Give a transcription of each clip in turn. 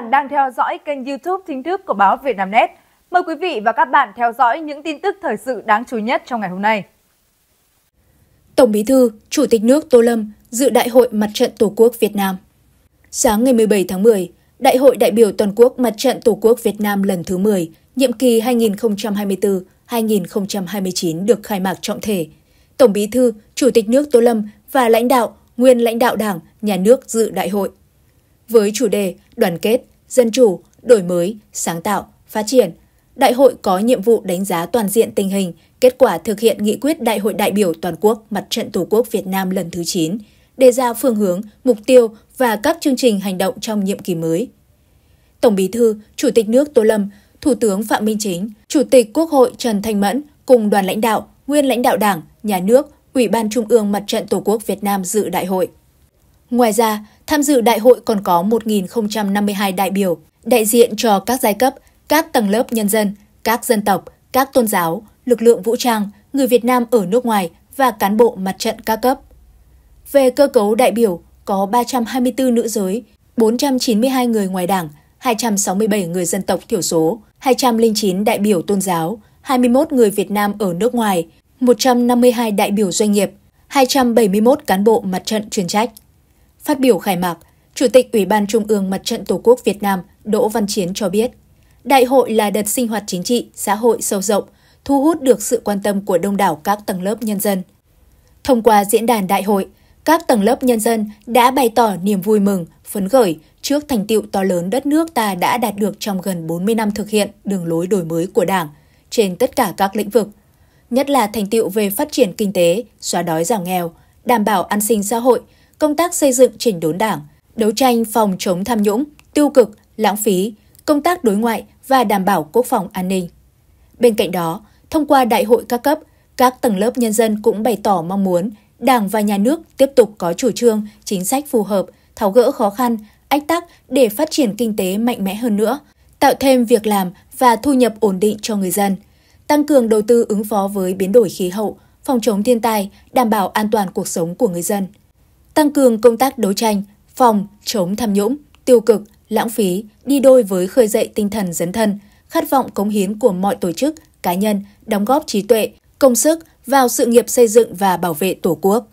bạn đang theo dõi kênh YouTube chính thức của báo Vietnamnet. Mời quý vị và các bạn theo dõi những tin tức thời sự đáng chú ý nhất trong ngày hôm nay. Tổng Bí thư, Chủ tịch nước Tô Lâm dự Đại hội Mặt trận Tổ quốc Việt Nam. Sáng ngày 17 tháng 10, Đại hội đại biểu toàn quốc Mặt trận Tổ quốc Việt Nam lần thứ 10, nhiệm kỳ 2024-2029 được khai mạc trọng thể. Tổng Bí thư, Chủ tịch nước Tô Lâm và lãnh đạo, nguyên lãnh đạo Đảng, nhà nước dự đại hội với chủ đề đoàn kết, dân chủ, đổi mới, sáng tạo, phát triển. Đại hội có nhiệm vụ đánh giá toàn diện tình hình, kết quả thực hiện nghị quyết Đại hội đại biểu toàn quốc Mặt trận Tổ quốc Việt Nam lần thứ 9, đề ra phương hướng, mục tiêu và các chương trình hành động trong nhiệm kỳ mới. Tổng Bí thư, Chủ tịch nước Tô Lâm, Thủ tướng Phạm Minh Chính, Chủ tịch Quốc hội Trần Thanh Mẫn cùng đoàn lãnh đạo, nguyên lãnh đạo Đảng, Nhà nước, Ủy ban Trung ương Mặt trận Tổ quốc Việt Nam dự đại hội. Ngoài ra, Tham dự đại hội còn có 1.052 đại biểu, đại diện cho các giai cấp, các tầng lớp nhân dân, các dân tộc, các tôn giáo, lực lượng vũ trang, người Việt Nam ở nước ngoài và cán bộ mặt trận ca cấp. Về cơ cấu đại biểu, có 324 nữ giới, 492 người ngoài đảng, 267 người dân tộc thiểu số, 209 đại biểu tôn giáo, 21 người Việt Nam ở nước ngoài, 152 đại biểu doanh nghiệp, 271 cán bộ mặt trận chuyên trách. Phát biểu khai mạc, Chủ tịch Ủy ban Trung ương Mặt trận Tổ quốc Việt Nam Đỗ Văn Chiến cho biết, đại hội là đợt sinh hoạt chính trị, xã hội sâu rộng, thu hút được sự quan tâm của đông đảo các tầng lớp nhân dân. Thông qua diễn đàn đại hội, các tầng lớp nhân dân đã bày tỏ niềm vui mừng, phấn khởi trước thành tiệu to lớn đất nước ta đã đạt được trong gần 40 năm thực hiện đường lối đổi mới của Đảng trên tất cả các lĩnh vực, nhất là thành tiệu về phát triển kinh tế, xóa đói giảm nghèo, đảm bảo an sinh xã hội – công tác xây dựng chỉnh đốn đảng, đấu tranh phòng chống tham nhũng, tiêu cực, lãng phí, công tác đối ngoại và đảm bảo quốc phòng an ninh. Bên cạnh đó, thông qua đại hội các cấp, các tầng lớp nhân dân cũng bày tỏ mong muốn Đảng và nhà nước tiếp tục có chủ trương, chính sách phù hợp, tháo gỡ khó khăn, ách tắc để phát triển kinh tế mạnh mẽ hơn nữa, tạo thêm việc làm và thu nhập ổn định cho người dân, tăng cường đầu tư ứng phó với biến đổi khí hậu, phòng chống thiên tai, đảm bảo an toàn cuộc sống của người dân tăng cường công tác đấu tranh, phòng, chống tham nhũng, tiêu cực, lãng phí, đi đôi với khơi dậy tinh thần dấn thân, khát vọng cống hiến của mọi tổ chức, cá nhân, đóng góp trí tuệ, công sức vào sự nghiệp xây dựng và bảo vệ Tổ quốc.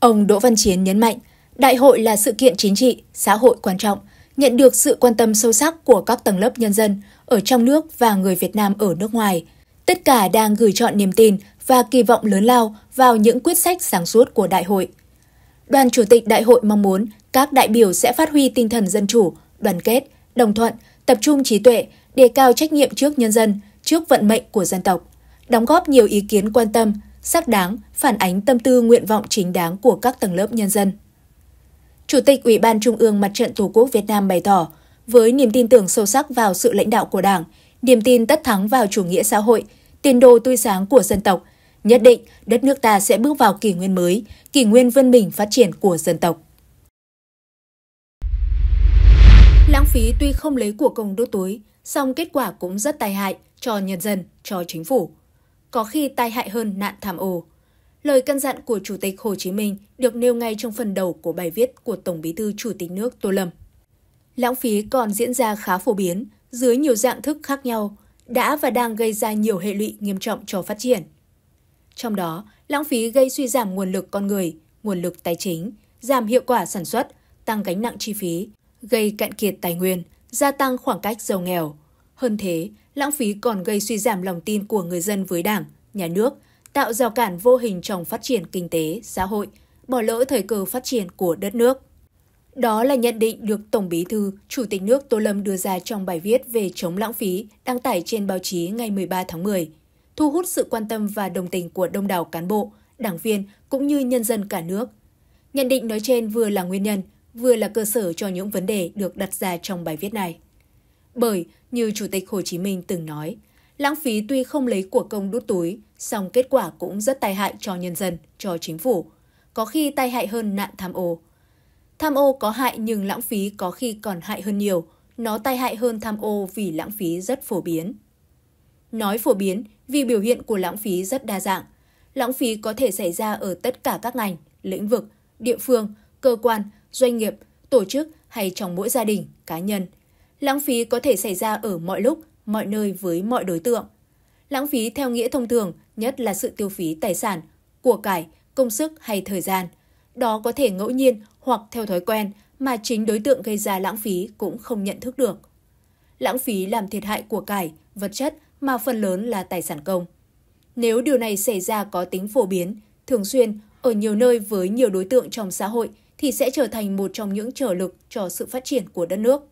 Ông Đỗ Văn Chiến nhấn mạnh, đại hội là sự kiện chính trị, xã hội quan trọng, nhận được sự quan tâm sâu sắc của các tầng lớp nhân dân ở trong nước và người Việt Nam ở nước ngoài. Tất cả đang gửi chọn niềm tin và kỳ vọng lớn lao vào những quyết sách sáng suốt của đại hội – Đoàn Chủ tịch Đại hội mong muốn các đại biểu sẽ phát huy tinh thần dân chủ, đoàn kết, đồng thuận, tập trung trí tuệ, đề cao trách nhiệm trước nhân dân, trước vận mệnh của dân tộc, đóng góp nhiều ý kiến quan tâm, xác đáng, phản ánh tâm tư nguyện vọng chính đáng của các tầng lớp nhân dân. Chủ tịch Ủy ban Trung ương Mặt trận Tổ quốc Việt Nam bày tỏ, với niềm tin tưởng sâu sắc vào sự lãnh đạo của Đảng, niềm tin tất thắng vào chủ nghĩa xã hội, tiền đồ tươi sáng của dân tộc – Nhất định, đất nước ta sẽ bước vào kỷ nguyên mới, kỷ nguyên vươn mình phát triển của dân tộc. Lãng phí tuy không lấy của công đốt túi, song kết quả cũng rất tai hại cho nhân dân, cho chính phủ. Có khi tai hại hơn nạn tham ô. Lời căn dặn của Chủ tịch Hồ Chí Minh được nêu ngay trong phần đầu của bài viết của Tổng bí thư Chủ tịch nước Tô Lâm. Lãng phí còn diễn ra khá phổ biến, dưới nhiều dạng thức khác nhau, đã và đang gây ra nhiều hệ lụy nghiêm trọng cho phát triển. Trong đó, lãng phí gây suy giảm nguồn lực con người, nguồn lực tài chính, giảm hiệu quả sản xuất, tăng gánh nặng chi phí, gây cạn kiệt tài nguyên, gia tăng khoảng cách giàu nghèo. Hơn thế, lãng phí còn gây suy giảm lòng tin của người dân với Đảng, nhà nước, tạo rào cản vô hình trong phát triển kinh tế, xã hội, bỏ lỡ thời cơ phát triển của đất nước. Đó là nhận định được Tổng Bí thư, Chủ tịch nước Tô Lâm đưa ra trong bài viết về chống lãng phí đăng tải trên báo chí ngày 13 tháng 10 thu hút sự quan tâm và đồng tình của đông đảo cán bộ, đảng viên cũng như nhân dân cả nước. Nhận định nói trên vừa là nguyên nhân, vừa là cơ sở cho những vấn đề được đặt ra trong bài viết này. Bởi, như Chủ tịch Hồ Chí Minh từng nói, lãng phí tuy không lấy của công đút túi, song kết quả cũng rất tai hại cho nhân dân, cho chính phủ, có khi tai hại hơn nạn tham ô. Tham ô có hại nhưng lãng phí có khi còn hại hơn nhiều, nó tai hại hơn tham ô vì lãng phí rất phổ biến nói phổ biến vì biểu hiện của lãng phí rất đa dạng. Lãng phí có thể xảy ra ở tất cả các ngành, lĩnh vực, địa phương, cơ quan, doanh nghiệp, tổ chức hay trong mỗi gia đình, cá nhân. Lãng phí có thể xảy ra ở mọi lúc, mọi nơi với mọi đối tượng. Lãng phí theo nghĩa thông thường nhất là sự tiêu phí tài sản, của cải, công sức hay thời gian. Đó có thể ngẫu nhiên hoặc theo thói quen mà chính đối tượng gây ra lãng phí cũng không nhận thức được. Lãng phí làm thiệt hại của cải, vật chất mà phần lớn là tài sản công. Nếu điều này xảy ra có tính phổ biến, thường xuyên ở nhiều nơi với nhiều đối tượng trong xã hội thì sẽ trở thành một trong những trở lực cho sự phát triển của đất nước.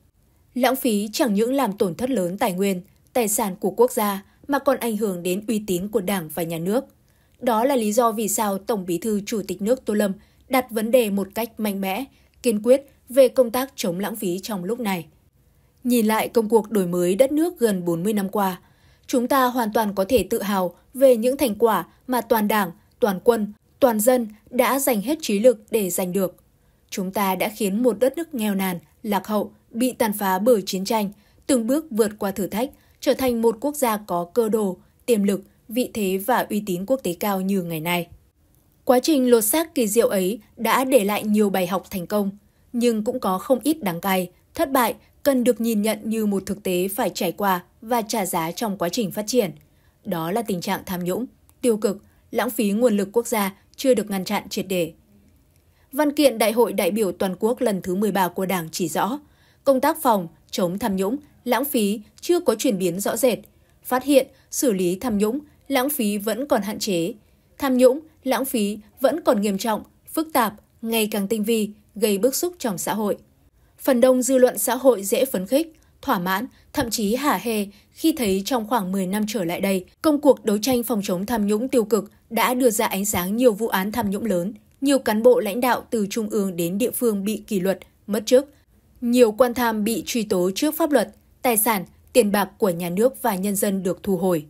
Lãng phí chẳng những làm tổn thất lớn tài nguyên, tài sản của quốc gia mà còn ảnh hưởng đến uy tín của Đảng và nhà nước. Đó là lý do vì sao Tổng Bí thư Chủ tịch nước Tô Lâm đặt vấn đề một cách mạnh mẽ, kiên quyết về công tác chống lãng phí trong lúc này. Nhìn lại công cuộc đổi mới đất nước gần 40 năm qua, Chúng ta hoàn toàn có thể tự hào về những thành quả mà toàn đảng, toàn quân, toàn dân đã dành hết trí lực để giành được. Chúng ta đã khiến một đất nước nghèo nàn, lạc hậu, bị tàn phá bởi chiến tranh, từng bước vượt qua thử thách, trở thành một quốc gia có cơ đồ, tiềm lực, vị thế và uy tín quốc tế cao như ngày nay. Quá trình lột xác kỳ diệu ấy đã để lại nhiều bài học thành công, nhưng cũng có không ít đáng cay, thất bại cần được nhìn nhận như một thực tế phải trải qua và trả giá trong quá trình phát triển. Đó là tình trạng tham nhũng, tiêu cực, lãng phí nguồn lực quốc gia chưa được ngăn chặn triệt để. Văn kiện Đại hội đại biểu toàn quốc lần thứ 13 của Đảng chỉ rõ, công tác phòng, chống tham nhũng, lãng phí chưa có chuyển biến rõ rệt. Phát hiện, xử lý tham nhũng, lãng phí vẫn còn hạn chế. Tham nhũng, lãng phí vẫn còn nghiêm trọng, phức tạp, ngày càng tinh vi, gây bức xúc trong xã hội phần đông dư luận xã hội dễ phấn khích, thỏa mãn, thậm chí hả hê khi thấy trong khoảng 10 năm trở lại đây, công cuộc đấu tranh phòng chống tham nhũng tiêu cực đã đưa ra ánh sáng nhiều vụ án tham nhũng lớn, nhiều cán bộ lãnh đạo từ trung ương đến địa phương bị kỷ luật, mất chức, nhiều quan tham bị truy tố trước pháp luật, tài sản, tiền bạc của nhà nước và nhân dân được thu hồi.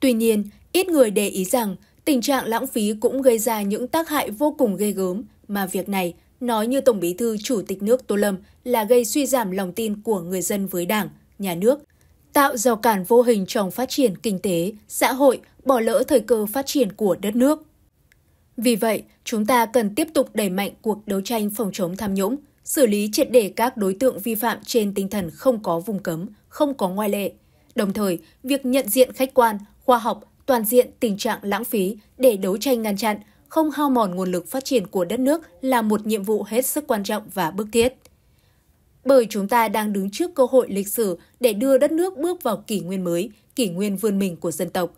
Tuy nhiên, ít người để ý rằng tình trạng lãng phí cũng gây ra những tác hại vô cùng ghê gớm mà việc này Nói như Tổng bí thư Chủ tịch nước Tô Lâm là gây suy giảm lòng tin của người dân với Đảng, Nhà nước, tạo rào cản vô hình trong phát triển kinh tế, xã hội, bỏ lỡ thời cơ phát triển của đất nước. Vì vậy, chúng ta cần tiếp tục đẩy mạnh cuộc đấu tranh phòng chống tham nhũng, xử lý triệt để các đối tượng vi phạm trên tinh thần không có vùng cấm, không có ngoại lệ. Đồng thời, việc nhận diện khách quan, khoa học, toàn diện tình trạng lãng phí để đấu tranh ngăn chặn, không hao mòn nguồn lực phát triển của đất nước là một nhiệm vụ hết sức quan trọng và bức thiết. Bởi chúng ta đang đứng trước cơ hội lịch sử để đưa đất nước bước vào kỷ nguyên mới, kỷ nguyên vươn mình của dân tộc.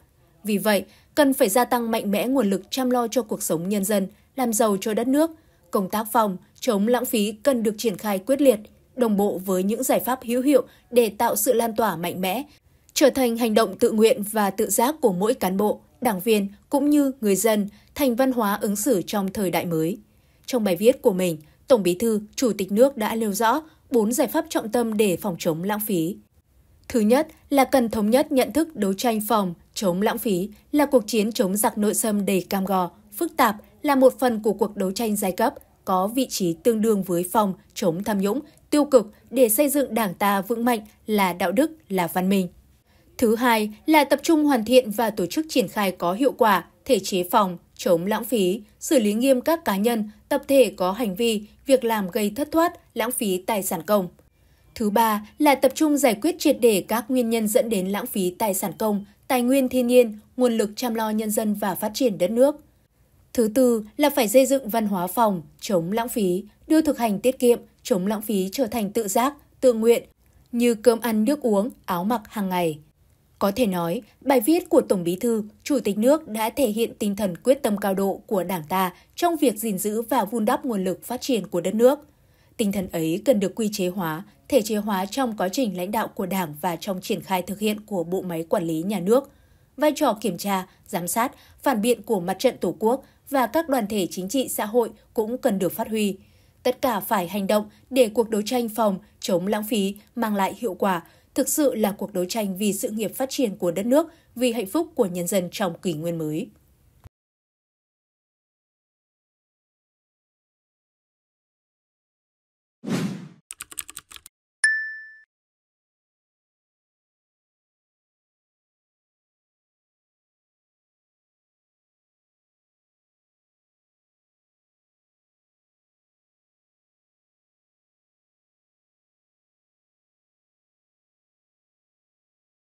Vì vậy, cần phải gia tăng mạnh mẽ nguồn lực chăm lo cho cuộc sống nhân dân, làm giàu cho đất nước. Công tác phòng, chống lãng phí cần được triển khai quyết liệt, đồng bộ với những giải pháp hữu hiệu để tạo sự lan tỏa mạnh mẽ, trở thành hành động tự nguyện và tự giác của mỗi cán bộ, đảng viên cũng như người dân thành văn hóa ứng xử trong thời đại mới. Trong bài viết của mình, Tổng Bí thư, Chủ tịch nước đã nêu rõ bốn giải pháp trọng tâm để phòng chống lãng phí. Thứ nhất là cần thống nhất nhận thức đấu tranh phòng, chống lãng phí là cuộc chiến chống giặc nội xâm đầy cam go, phức tạp, là một phần của cuộc đấu tranh giai cấp, có vị trí tương đương với phòng chống tham nhũng, tiêu cực để xây dựng đảng ta vững mạnh là đạo đức, là văn minh. Thứ hai là tập trung hoàn thiện và tổ chức triển khai có hiệu quả thể chế phòng, chống lãng phí, xử lý nghiêm các cá nhân, tập thể có hành vi, việc làm gây thất thoát, lãng phí tài sản công. Thứ ba là tập trung giải quyết triệt để các nguyên nhân dẫn đến lãng phí tài sản công, tài nguyên thiên nhiên, nguồn lực chăm lo nhân dân và phát triển đất nước. Thứ tư là phải xây dựng văn hóa phòng, chống lãng phí, đưa thực hành tiết kiệm, chống lãng phí trở thành tự giác, tự nguyện, như cơm ăn, nước uống, áo mặc hàng ngày. Có thể nói, bài viết của Tổng Bí thư, Chủ tịch nước đã thể hiện tinh thần quyết tâm cao độ của Đảng ta trong việc gìn giữ và vun đắp nguồn lực phát triển của đất nước. Tinh thần ấy cần được quy chế hóa, thể chế hóa trong quá trình lãnh đạo của Đảng và trong triển khai thực hiện của bộ máy quản lý nhà nước. Vai trò kiểm tra, giám sát, phản biện của mặt trận Tổ quốc và các đoàn thể chính trị xã hội cũng cần được phát huy. Tất cả phải hành động để cuộc đấu tranh phòng chống lãng phí mang lại hiệu quả, thực sự là cuộc đấu tranh vì sự nghiệp phát triển của đất nước, vì hạnh phúc của nhân dân trong kỷ nguyên mới.